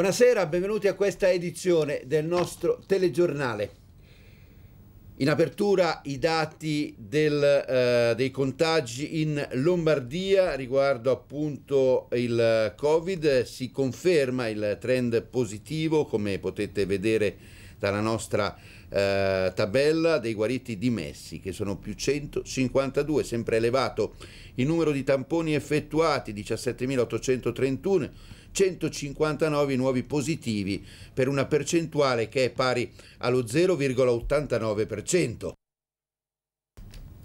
Buonasera, benvenuti a questa edizione del nostro telegiornale. In apertura i dati del, eh, dei contagi in Lombardia riguardo appunto il Covid, si conferma il trend positivo come potete vedere dalla nostra eh, tabella dei guariti dimessi che sono più 152, sempre elevato il numero di tamponi effettuati 17.831 159 nuovi positivi per una percentuale che è pari allo 0,89%.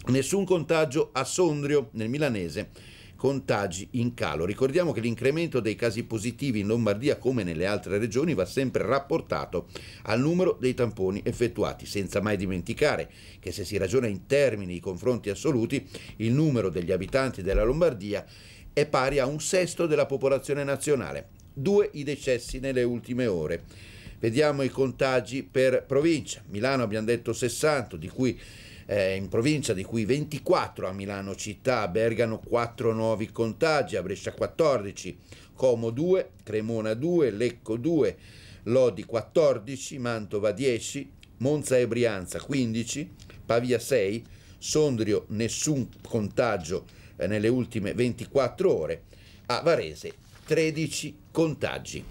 Nessun contagio a Sondrio nel milanese contagi in calo. Ricordiamo che l'incremento dei casi positivi in Lombardia, come nelle altre regioni, va sempre rapportato al numero dei tamponi effettuati, senza mai dimenticare che se si ragiona in termini di confronti assoluti, il numero degli abitanti della Lombardia è pari a un sesto della popolazione nazionale. Due i decessi nelle ultime ore. Vediamo i contagi per provincia. Milano abbiamo detto 60, di cui eh, in provincia, di cui 24 a Milano città, a Bergamo 4 nuovi contagi, a Brescia 14, Como 2, Cremona 2, Lecco 2, Lodi 14, Mantova 10, Monza e Brianza 15, Pavia 6, Sondrio nessun contagio eh, nelle ultime 24 ore, a Varese 13 contagi.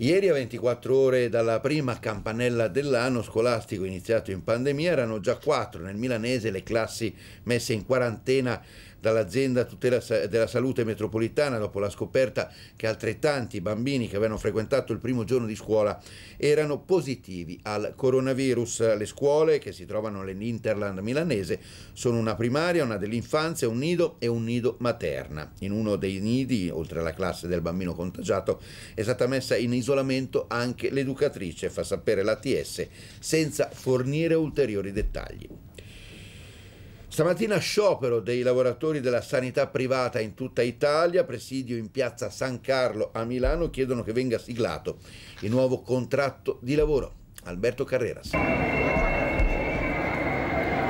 Ieri a 24 ore dalla prima campanella dell'anno scolastico iniziato in pandemia erano già quattro nel milanese le classi messe in quarantena dall'azienda tutela della salute metropolitana dopo la scoperta che altrettanti bambini che avevano frequentato il primo giorno di scuola erano positivi al coronavirus. Le scuole che si trovano nell'Interland milanese sono una primaria, una dell'infanzia, un nido e un nido materna. In uno dei nidi, oltre alla classe del bambino contagiato, è stata messa in isolamento anche l'educatrice, fa sapere l'ATS, senza fornire ulteriori dettagli. Stamattina sciopero dei lavoratori della sanità privata in tutta Italia, presidio in piazza San Carlo a Milano, chiedono che venga siglato il nuovo contratto di lavoro. Alberto Carreras.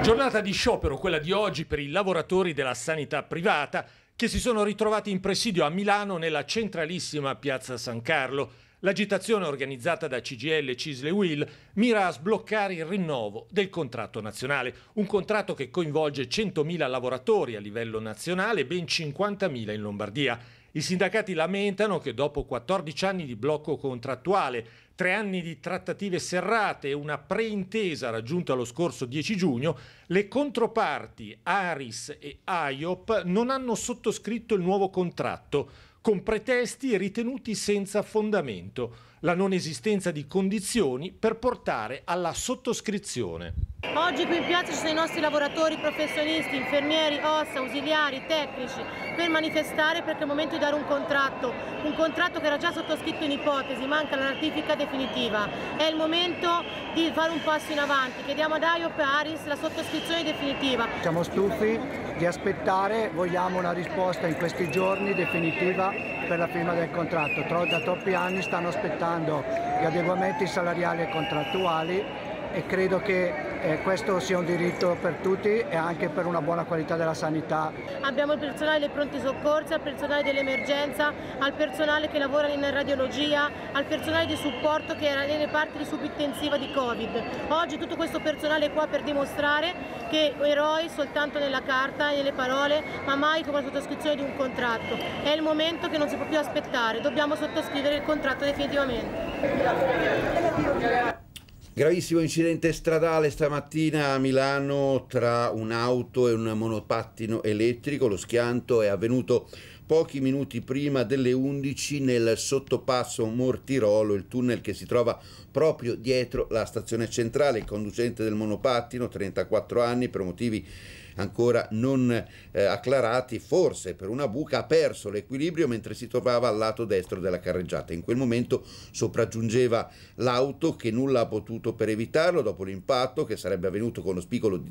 Giornata di sciopero, quella di oggi per i lavoratori della sanità privata che si sono ritrovati in presidio a Milano nella centralissima piazza San Carlo. L'agitazione organizzata da CGL, Cisle e Will mira a sbloccare il rinnovo del contratto nazionale, un contratto che coinvolge 100.000 lavoratori a livello nazionale e ben 50.000 in Lombardia. I sindacati lamentano che dopo 14 anni di blocco contrattuale, tre anni di trattative serrate e una preintesa raggiunta lo scorso 10 giugno, le controparti Aris e AIOP non hanno sottoscritto il nuovo contratto con pretesti ritenuti senza fondamento la non esistenza di condizioni per portare alla sottoscrizione. Oggi qui in piazza ci sono i nostri lavoratori, professionisti, infermieri, ossa, ausiliari, tecnici per manifestare perché è il momento di dare un contratto, un contratto che era già sottoscritto in ipotesi, manca la ratifica definitiva. È il momento di fare un passo in avanti, chiediamo ad Aio Paris la sottoscrizione definitiva. Siamo stufi di aspettare, vogliamo una risposta in questi giorni definitiva per la firma del contratto. Da troppi anni stanno aspettando rispettando gli adeguamenti salariali e contrattuali e credo che e questo sia un diritto per tutti e anche per una buona qualità della sanità. Abbiamo il personale dei pronti soccorsi, al personale dell'emergenza, al personale che lavora in radiologia, al personale di supporto che era nelle parti di subintensiva di Covid. Oggi tutto questo personale è qua per dimostrare che eroi soltanto nella carta, e nelle parole, ma mai come la sottoscrizione di un contratto. È il momento che non si può più aspettare, dobbiamo sottoscrivere il contratto definitivamente. Grazie. Gravissimo incidente stradale stamattina a Milano tra un'auto e un monopattino elettrico. Lo schianto è avvenuto pochi minuti prima delle 11 nel sottopasso Mortirolo, il tunnel che si trova proprio dietro la stazione centrale. Il conducente del monopattino, 34 anni, per motivi ancora non eh, acclarati, forse per una buca ha perso l'equilibrio mentre si trovava al lato destro della carreggiata. In quel momento sopraggiungeva l'auto che nulla ha potuto per evitarlo dopo l'impatto che sarebbe avvenuto con lo spigolo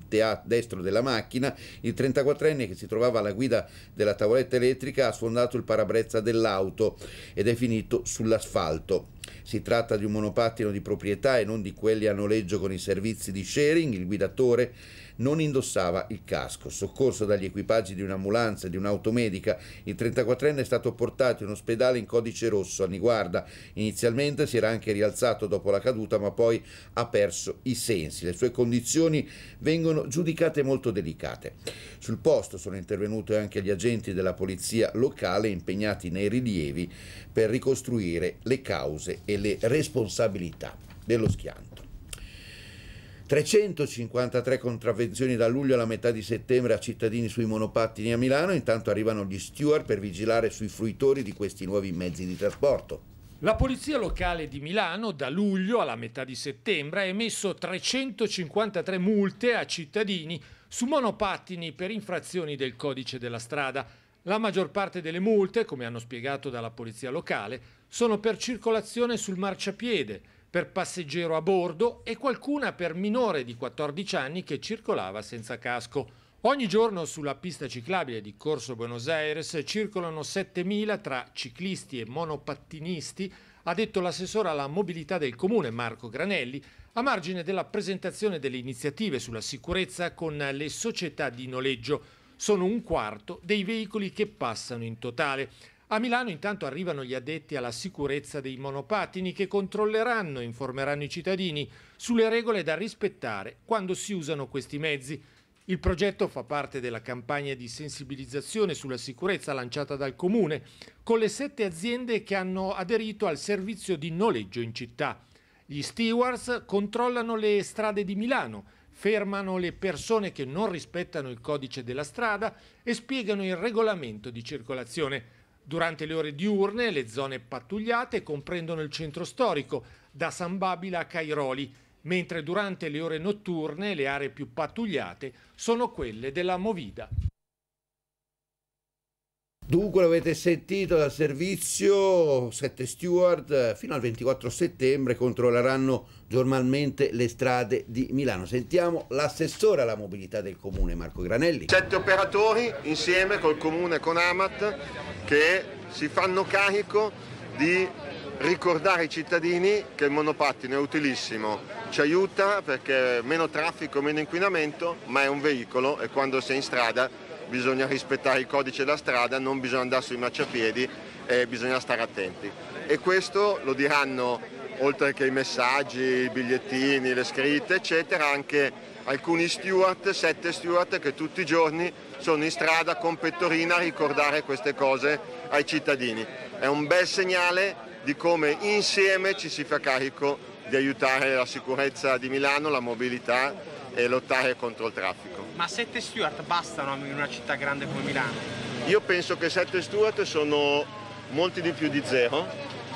destro della macchina. Il 34enne che si trovava alla guida della tavoletta elettrica ha sfondato il parabrezza dell'auto ed è finito sull'asfalto. Si tratta di un monopattino di proprietà e non di quelli a noleggio con i servizi di sharing. Il guidatore non indossava il casco. Soccorso dagli equipaggi di un'ambulanza e di un'automedica, il 34enne è stato portato in ospedale in codice rosso a Niguarda. Inizialmente si era anche rialzato dopo la caduta, ma poi ha perso i sensi. Le sue condizioni vengono giudicate molto delicate. Sul posto sono intervenuti anche gli agenti della polizia locale impegnati nei rilievi per ricostruire le cause e le responsabilità dello schianto. 353 contravvenzioni da luglio alla metà di settembre a cittadini sui monopattini a Milano, intanto arrivano gli steward per vigilare sui fruitori di questi nuovi mezzi di trasporto. La Polizia Locale di Milano da luglio alla metà di settembre ha emesso 353 multe a cittadini su monopattini per infrazioni del codice della strada. La maggior parte delle multe, come hanno spiegato dalla Polizia Locale, sono per circolazione sul marciapiede, per passeggero a bordo e qualcuna per minore di 14 anni che circolava senza casco. Ogni giorno sulla pista ciclabile di Corso Buenos Aires circolano 7.000 tra ciclisti e monopattinisti, ha detto l'assessore alla mobilità del comune Marco Granelli, a margine della presentazione delle iniziative sulla sicurezza con le società di noleggio. Sono un quarto dei veicoli che passano in totale. A Milano intanto arrivano gli addetti alla sicurezza dei monopattini che controlleranno e informeranno i cittadini sulle regole da rispettare quando si usano questi mezzi. Il progetto fa parte della campagna di sensibilizzazione sulla sicurezza lanciata dal Comune con le sette aziende che hanno aderito al servizio di noleggio in città. Gli stewards controllano le strade di Milano, fermano le persone che non rispettano il codice della strada e spiegano il regolamento di circolazione. Durante le ore diurne le zone pattugliate comprendono il centro storico, da San Babila a Cairoli, mentre durante le ore notturne le aree più pattugliate sono quelle della Movida. Dunque l'avete sentito dal servizio, sette steward fino al 24 settembre controlleranno giornalmente le strade di Milano. Sentiamo l'assessore alla mobilità del comune Marco Granelli. Sette operatori insieme col comune con Amat che si fanno carico di ricordare ai cittadini che il monopattino è utilissimo, ci aiuta perché meno traffico, meno inquinamento, ma è un veicolo e quando sei in strada bisogna rispettare i codici della strada, non bisogna andare sui marciapiedi e bisogna stare attenti. E questo lo diranno, oltre che i messaggi, i bigliettini, le scritte, eccetera, anche alcuni steward, sette steward che tutti i giorni sono in strada con pettorina a ricordare queste cose ai cittadini. È un bel segnale di come insieme ci si fa carico di aiutare la sicurezza di Milano, la mobilità e lottare contro il traffico. Ma sette steward bastano in una città grande come Milano? Io penso che sette steward sono molti di più di zero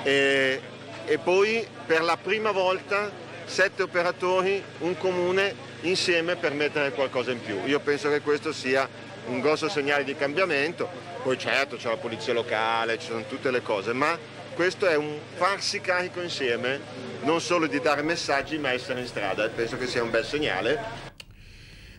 e, e poi per la prima volta sette operatori, un comune insieme per mettere qualcosa in più. Io penso che questo sia un grosso segnale di cambiamento, poi certo c'è la polizia locale, ci sono tutte le cose, ma questo è un farsi carico insieme non solo di dare messaggi ma essere in strada e penso che sia un bel segnale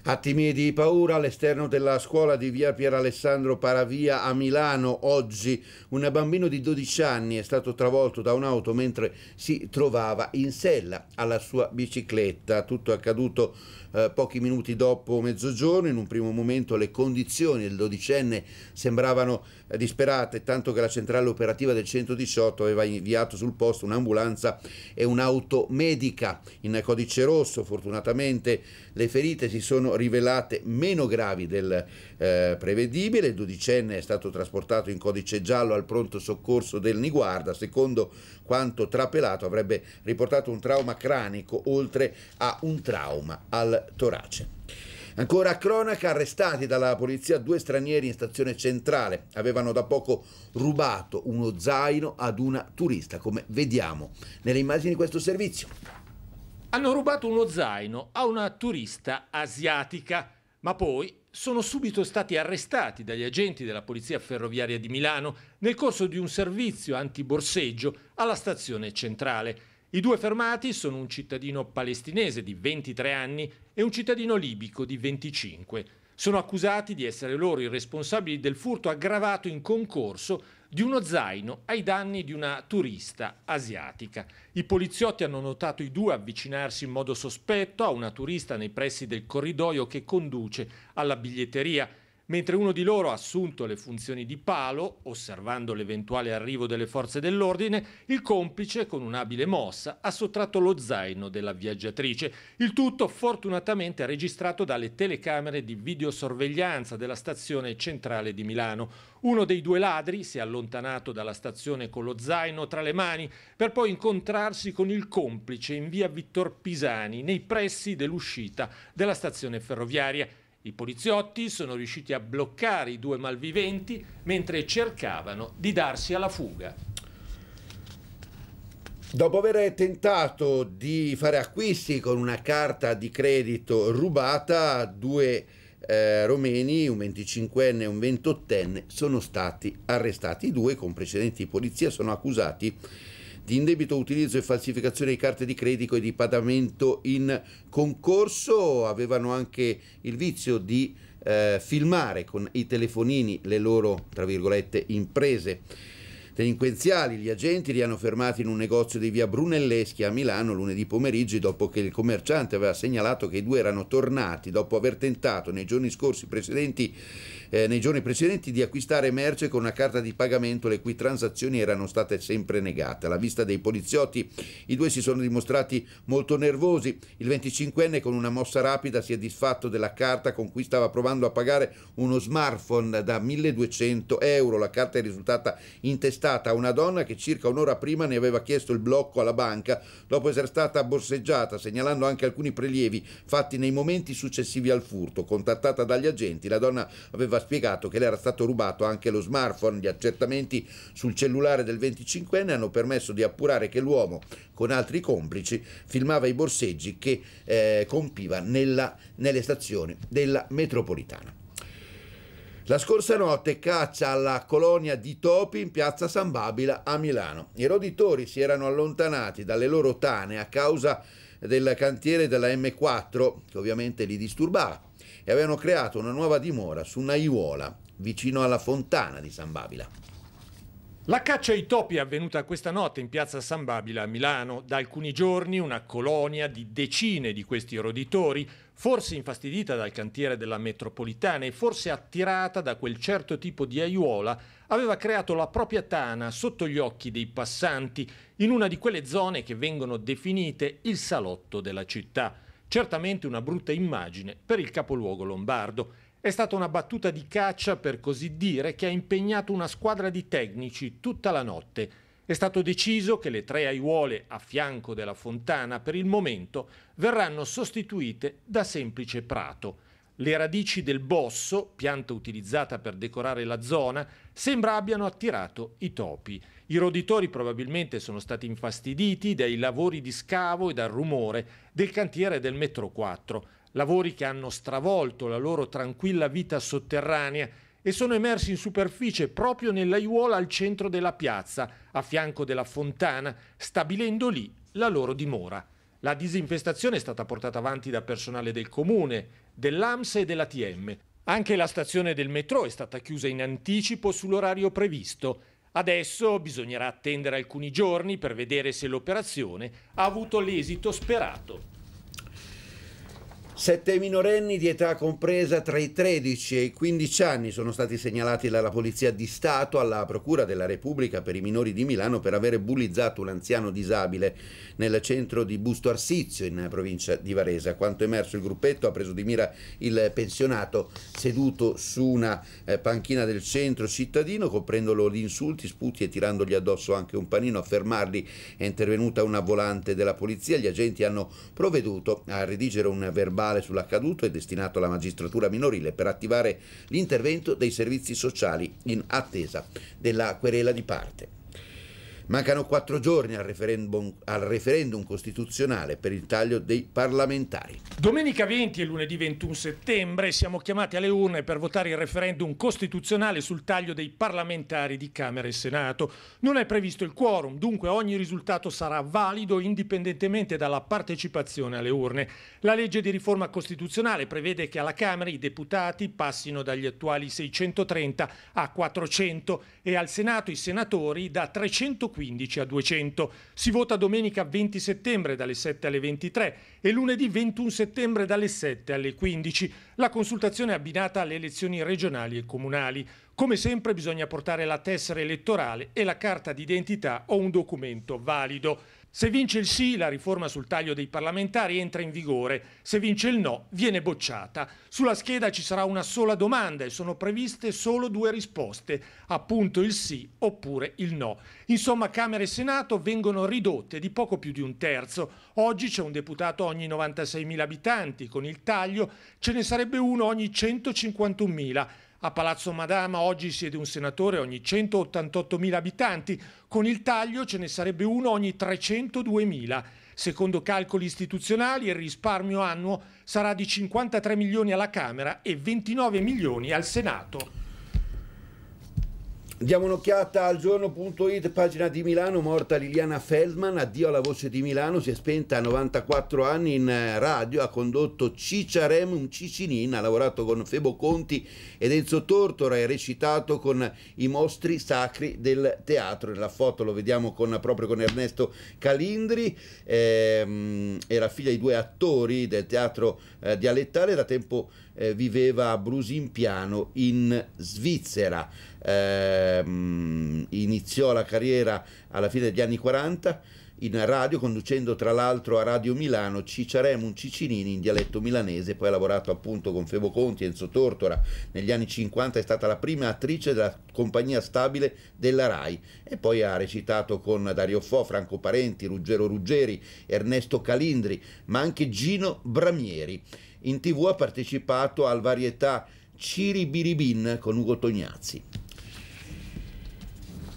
Attimi di paura all'esterno della scuola di via Pier Alessandro Paravia a Milano. Oggi un bambino di 12 anni è stato travolto da un'auto mentre si trovava in sella alla sua bicicletta. Tutto è accaduto eh, pochi minuti dopo mezzogiorno. In un primo momento le condizioni del dodicenne sembravano eh, disperate, tanto che la centrale operativa del 118 aveva inviato sul posto un'ambulanza e un'auto medica in codice rosso. Fortunatamente le ferite si sono rivelate meno gravi del eh, prevedibile, il dodicenne è stato trasportato in codice giallo al pronto soccorso del Niguarda, secondo quanto trapelato avrebbe riportato un trauma cranico oltre a un trauma al torace. Ancora a cronaca, arrestati dalla polizia due stranieri in stazione centrale. Avevano da poco rubato uno zaino ad una turista, come vediamo nelle immagini di questo servizio. Hanno rubato uno zaino a una turista asiatica, ma poi sono subito stati arrestati dagli agenti della Polizia Ferroviaria di Milano nel corso di un servizio antiborseggio alla stazione centrale. I due fermati sono un cittadino palestinese di 23 anni e un cittadino libico di 25. Sono accusati di essere loro i responsabili del furto aggravato in concorso di uno zaino ai danni di una turista asiatica. I poliziotti hanno notato i due avvicinarsi in modo sospetto a una turista nei pressi del corridoio che conduce alla biglietteria mentre uno di loro ha assunto le funzioni di palo, osservando l'eventuale arrivo delle forze dell'ordine, il complice, con un'abile mossa, ha sottratto lo zaino della viaggiatrice. Il tutto fortunatamente registrato dalle telecamere di videosorveglianza della stazione centrale di Milano. Uno dei due ladri si è allontanato dalla stazione con lo zaino tra le mani per poi incontrarsi con il complice in via Vittor Pisani nei pressi dell'uscita della stazione ferroviaria. I poliziotti sono riusciti a bloccare i due malviventi mentre cercavano di darsi alla fuga. Dopo aver tentato di fare acquisti con una carta di credito rubata, due eh, romeni, un 25enne e un 28enne, sono stati arrestati. I due, con precedenti di polizia, sono accusati di indebito utilizzo e falsificazione di carte di credito e di pagamento in concorso, avevano anche il vizio di eh, filmare con i telefonini le loro, tra virgolette, imprese delinquenziali. Gli agenti li hanno fermati in un negozio di via Brunelleschi a Milano lunedì pomeriggio dopo che il commerciante aveva segnalato che i due erano tornati dopo aver tentato nei giorni scorsi precedenti eh, nei giorni precedenti di acquistare merce con una carta di pagamento le cui transazioni erano state sempre negate. Alla vista dei poliziotti i due si sono dimostrati molto nervosi. Il 25enne con una mossa rapida si è disfatto della carta con cui stava provando a pagare uno smartphone da 1200 euro. La carta è risultata intestata a una donna che circa un'ora prima ne aveva chiesto il blocco alla banca dopo essere stata borseggiata, segnalando anche alcuni prelievi fatti nei momenti successivi al furto. Contattata dagli agenti, la donna aveva spiegato che le era stato rubato anche lo smartphone. Gli accertamenti sul cellulare del 25enne hanno permesso di appurare che l'uomo, con altri complici, filmava i borseggi che eh, compiva nella, nelle stazioni della metropolitana. La scorsa notte caccia alla colonia di topi in piazza San Babila a Milano. I roditori si erano allontanati dalle loro tane a causa del cantiere della M4 che ovviamente li disturbava e avevano creato una nuova dimora su un'aiuola vicino alla fontana di San Babila. La caccia ai topi è avvenuta questa notte in piazza San Babila a Milano. Da alcuni giorni una colonia di decine di questi roditori, forse infastidita dal cantiere della metropolitana e forse attirata da quel certo tipo di aiuola, aveva creato la propria tana sotto gli occhi dei passanti in una di quelle zone che vengono definite il salotto della città. Certamente una brutta immagine per il capoluogo lombardo. È stata una battuta di caccia, per così dire, che ha impegnato una squadra di tecnici tutta la notte. È stato deciso che le tre aiuole a fianco della fontana per il momento verranno sostituite da semplice prato. Le radici del bosso, pianta utilizzata per decorare la zona, sembra abbiano attirato i topi. I roditori probabilmente sono stati infastiditi dai lavori di scavo e dal rumore del cantiere del metro 4, lavori che hanno stravolto la loro tranquilla vita sotterranea e sono emersi in superficie proprio nell'aiuola al centro della piazza, a fianco della fontana, stabilendo lì la loro dimora. La disinfestazione è stata portata avanti da personale del comune, dell'AMS e dell'ATM. Anche la stazione del metro è stata chiusa in anticipo sull'orario previsto. Adesso bisognerà attendere alcuni giorni per vedere se l'operazione ha avuto l'esito sperato. Sette minorenni di età compresa tra i 13 e i 15 anni sono stati segnalati dalla Polizia di Stato alla Procura della Repubblica per i minori di Milano per avere bullizzato un anziano disabile nel centro di Busto Arsizio in provincia di Varese. A quanto emerso il gruppetto ha preso di mira il pensionato seduto su una eh, panchina del centro cittadino coprendolo di insulti, sputi e tirandogli addosso anche un panino. A fermarli è intervenuta una volante della Polizia. Gli agenti hanno provveduto a redigere un verbale globale sull'accaduto è destinato alla magistratura minorile per attivare l'intervento dei servizi sociali in attesa della querela di parte. Mancano quattro giorni al referendum, al referendum, costituzionale per il taglio dei parlamentari. Domenica 20 e lunedì 21 settembre siamo chiamati alle urne per votare il referendum costituzionale sul taglio dei parlamentari di Camera e Senato. Non è previsto il quorum, dunque ogni risultato sarà valido indipendentemente dalla partecipazione alle urne. La legge di riforma costituzionale prevede che alla Camera i deputati passino dagli attuali 630 a 400 e al Senato i senatori da 315 15 a 200. Si vota domenica 20 settembre dalle 7 alle 23 e lunedì 21 settembre dalle 7 alle 15. La consultazione è abbinata alle elezioni regionali e comunali. Come sempre bisogna portare la tessera elettorale e la carta d'identità o un documento valido. Se vince il sì, la riforma sul taglio dei parlamentari entra in vigore, se vince il no, viene bocciata. Sulla scheda ci sarà una sola domanda e sono previste solo due risposte, appunto il sì oppure il no. Insomma, Camera e Senato vengono ridotte di poco più di un terzo. Oggi c'è un deputato ogni 96.000 abitanti, con il taglio ce ne sarebbe uno ogni 151.000. A Palazzo Madama oggi siede un senatore ogni 188.000 abitanti, con il taglio ce ne sarebbe uno ogni 302.000. Secondo calcoli istituzionali il risparmio annuo sarà di 53 milioni alla Camera e 29 milioni al Senato. Diamo un'occhiata al giorno.it, pagina di Milano, morta Liliana Feldman, addio alla voce di Milano, si è spenta a 94 anni in eh, radio, ha condotto Cicciarem, un Cicinin, ha lavorato con Febo Conti ed Enzo Tortora ha recitato con i mostri sacri del teatro. Nella foto lo vediamo con, proprio con Ernesto Calindri, ehm, era figlia di due attori del teatro eh, dialettale, da tempo eh, viveva a Brusimpiano in Svizzera ehm, iniziò la carriera alla fine degli anni 40 in radio, conducendo tra l'altro a Radio Milano Ciciaremo Ciceremon Cicinini in dialetto milanese, poi ha lavorato appunto con Febo Conti, Enzo Tortora, negli anni 50 è stata la prima attrice della compagnia stabile della RAI e poi ha recitato con Dario Fo, Franco Parenti, Ruggero Ruggeri, Ernesto Calindri, ma anche Gino Bramieri. In tv ha partecipato al varietà Ciri Biribin con Ugo Tognazzi.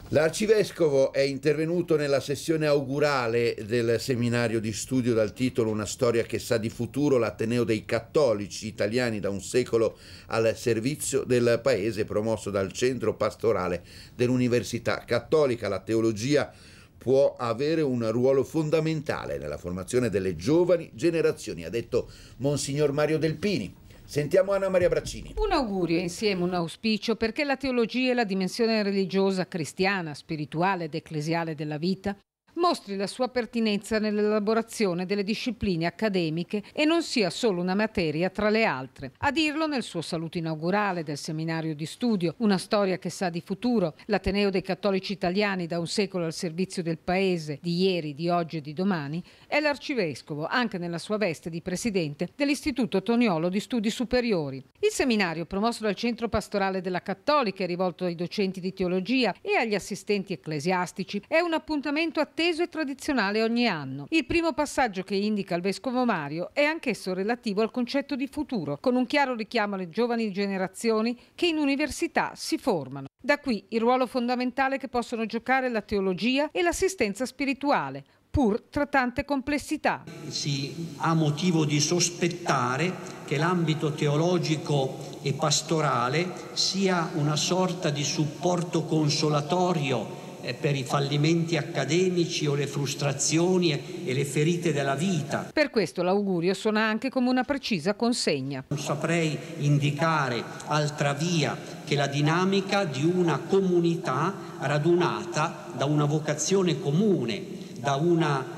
L'arcivescovo è intervenuto nella sessione augurale del seminario di studio dal titolo Una storia che sa di futuro l'Ateneo dei cattolici italiani da un secolo al servizio del paese promosso dal centro pastorale dell'Università Cattolica. La teologia può avere un ruolo fondamentale nella formazione delle giovani generazioni, ha detto Monsignor Mario Delpini. Sentiamo Anna Maria Braccini. Un augurio insieme, un auspicio, perché la teologia e la dimensione religiosa, cristiana, spirituale ed ecclesiale della vita mostri la sua pertinenza nell'elaborazione delle discipline accademiche e non sia solo una materia tra le altre. A dirlo nel suo saluto inaugurale del seminario di studio Una storia che sa di futuro, l'Ateneo dei cattolici italiani da un secolo al servizio del paese di ieri, di oggi e di domani, è l'arcivescovo, anche nella sua veste di presidente dell'Istituto Toniolo di Studi Superiori. Il seminario promosso dal Centro Pastorale della Cattolica e rivolto ai docenti di teologia e agli assistenti ecclesiastici è un appuntamento attento atteso e tradizionale ogni anno. Il primo passaggio che indica il Vescovo Mario è anch'esso relativo al concetto di futuro, con un chiaro richiamo alle giovani generazioni che in università si formano. Da qui il ruolo fondamentale che possono giocare la teologia e l'assistenza spirituale, pur tra tante complessità. Si ha motivo di sospettare che l'ambito teologico e pastorale sia una sorta di supporto consolatorio per i fallimenti accademici o le frustrazioni e le ferite della vita. Per questo l'augurio suona anche come una precisa consegna. Non saprei indicare altra via che la dinamica di una comunità radunata da una vocazione comune, da una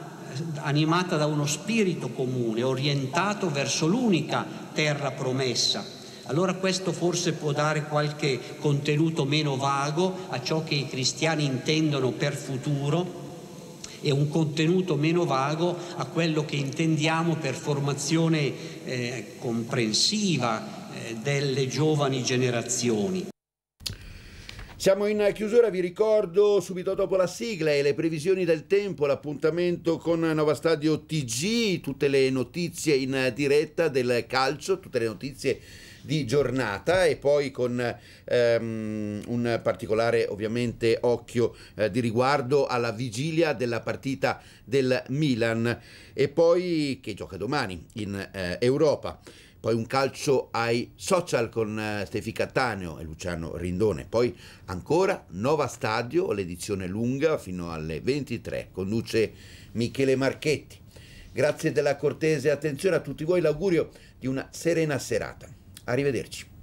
animata da uno spirito comune, orientato verso l'unica terra promessa, allora questo forse può dare qualche contenuto meno vago a ciò che i cristiani intendono per futuro e un contenuto meno vago a quello che intendiamo per formazione eh, comprensiva eh, delle giovani generazioni. Siamo in chiusura, vi ricordo subito dopo la sigla e le previsioni del tempo, l'appuntamento con Nova Stadio TG, tutte le notizie in diretta del calcio, tutte le notizie di giornata e poi con ehm, un particolare ovviamente occhio eh, di riguardo alla vigilia della partita del Milan e poi che gioca domani in eh, Europa poi un calcio ai social con eh, Stefi Cattaneo e Luciano Rindone, poi ancora Nova Stadio, l'edizione lunga fino alle 23, conduce Michele Marchetti. Grazie della cortese attenzione a tutti voi, l'augurio di una serena serata. Arrivederci.